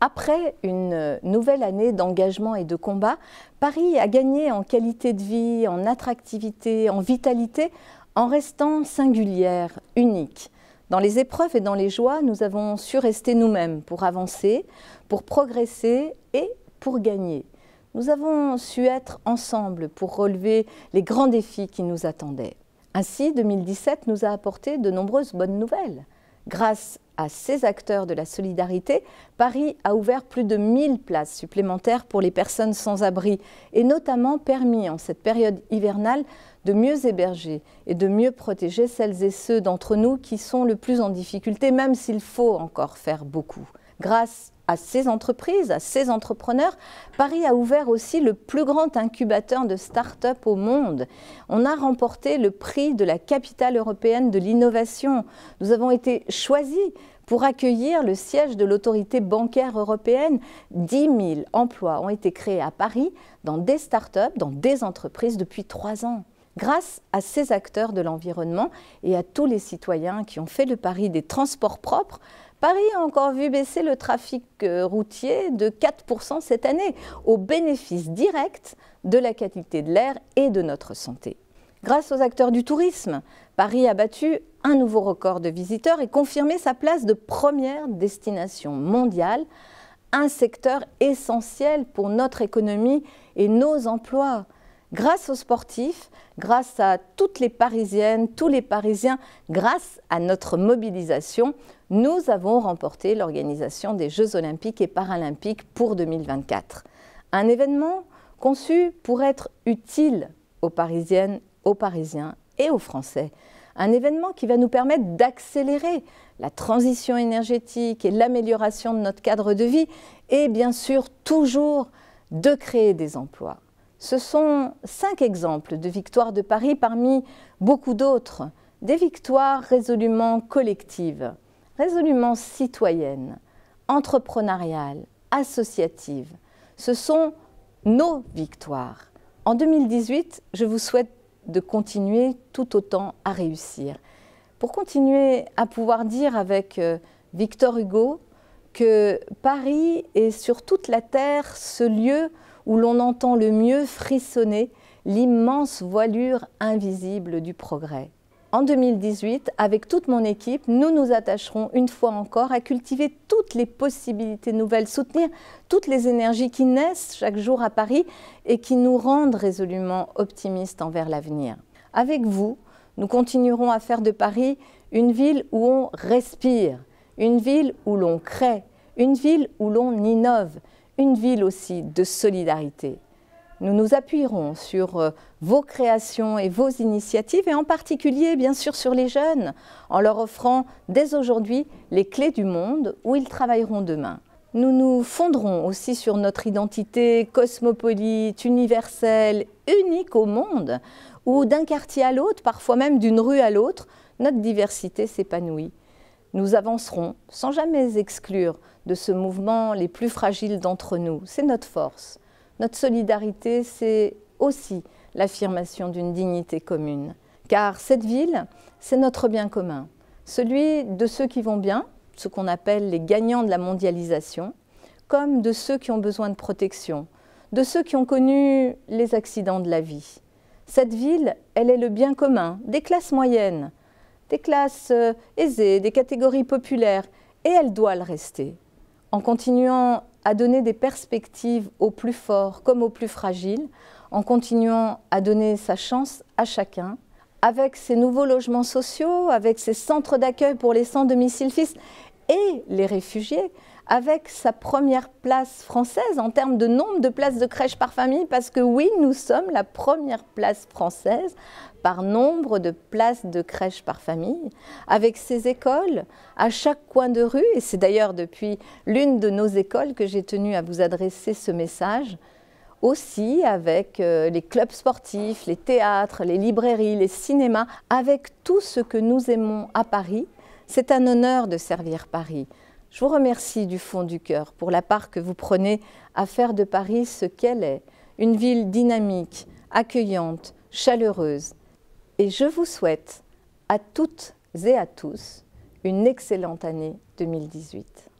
Après une euh, nouvelle année d'engagement et de combat, Paris a gagné en qualité de vie, en attractivité, en vitalité, en restant singulière, unique. Dans les épreuves et dans les joies, nous avons su rester nous-mêmes pour avancer, pour progresser et pour gagner. Nous avons su être ensemble pour relever les grands défis qui nous attendaient. Ainsi, 2017 nous a apporté de nombreuses bonnes nouvelles. Grâce à ces acteurs de la solidarité, Paris a ouvert plus de 1000 places supplémentaires pour les personnes sans abri et notamment permis en cette période hivernale de mieux héberger et de mieux protéger celles et ceux d'entre nous qui sont le plus en difficulté, même s'il faut encore faire beaucoup grâce à ces entreprises, à ces entrepreneurs, Paris a ouvert aussi le plus grand incubateur de start-up au monde. On a remporté le prix de la capitale européenne de l'innovation. Nous avons été choisis pour accueillir le siège de l'autorité bancaire européenne. 10 000 emplois ont été créés à Paris dans des start-up, dans des entreprises depuis trois ans grâce à ces acteurs de l'environnement et à tous les citoyens qui ont fait le pari des transports propres. Paris a encore vu baisser le trafic euh, routier de 4% cette année, au bénéfice direct de la qualité de l'air et de notre santé. Grâce aux acteurs du tourisme, Paris a battu un nouveau record de visiteurs et confirmé sa place de première destination mondiale, un secteur essentiel pour notre économie et nos emplois grâce aux sportifs, grâce à toutes les Parisiennes, tous les Parisiens, grâce à notre mobilisation, nous avons remporté l'organisation des Jeux olympiques et paralympiques pour 2024. Un événement conçu pour être utile aux Parisiennes, aux Parisiens et aux Français. Un événement qui va nous permettre d'accélérer la transition énergétique et l'amélioration de notre cadre de vie et bien sûr toujours de créer des emplois. Ce sont cinq exemples de victoires de Paris parmi beaucoup d'autres, des victoires résolument collectives, résolument citoyennes, entrepreneuriales, associatives. Ce sont nos victoires. En 2018, je vous souhaite de continuer tout autant à réussir. Pour continuer à pouvoir dire avec euh, Victor Hugo que Paris est sur toute la terre ce lieu où l'on entend le mieux frissonner l'immense voilure invisible du progrès. En 2018, avec toute mon équipe, nous nous attacherons une fois encore à cultiver toutes les possibilités nouvelles, soutenir toutes les énergies qui naissent chaque jour à Paris et qui nous rendent résolument optimistes envers l'avenir. Avec vous, nous continuerons à faire de Paris une ville où on respire, une ville où l'on crée, une ville où l'on innove, une ville aussi de solidarité. Nous nous appuierons sur euh, vos créations et vos initiatives, et en particulier, bien sûr, sur les jeunes, en leur offrant dès aujourd'hui les clés du monde où ils travailleront demain. Nous nous fonderons aussi sur notre identité cosmopolite, universelle, unique au monde, où d'un quartier à l'autre, parfois même d'une rue à l'autre, notre diversité s'épanouit. Nous avancerons sans jamais exclure de ce mouvement les plus fragiles d'entre nous. C'est notre force. Notre solidarité, c'est aussi l'affirmation d'une dignité commune. Car cette ville, c'est notre bien commun, celui de ceux qui vont bien, ce qu'on appelle les gagnants de la mondialisation, comme de ceux qui ont besoin de protection, de ceux qui ont connu les accidents de la vie. Cette ville, elle est le bien commun des classes moyennes, des classes euh, aisées, des catégories populaires, et elle doit le rester, en continuant à donner des perspectives aux plus forts comme aux plus fragiles, en continuant à donner sa chance à chacun, avec ses nouveaux logements sociaux, avec ses centres d'accueil pour les sans domicile fils et les réfugiés, avec sa première place française en termes de nombre de places de crèche par famille, parce que oui, nous sommes la première place française par nombre de places de crèche par famille, avec ses écoles à chaque coin de rue, et c'est d'ailleurs depuis l'une de nos écoles que j'ai tenu à vous adresser ce message, aussi avec euh, les clubs sportifs, les théâtres, les librairies, les cinémas, avec tout ce que nous aimons à Paris c'est un honneur de servir Paris. Je vous remercie du fond du cœur pour la part que vous prenez à faire de Paris ce qu'elle est, une ville dynamique, accueillante, chaleureuse. Et je vous souhaite à toutes et à tous une excellente année 2018.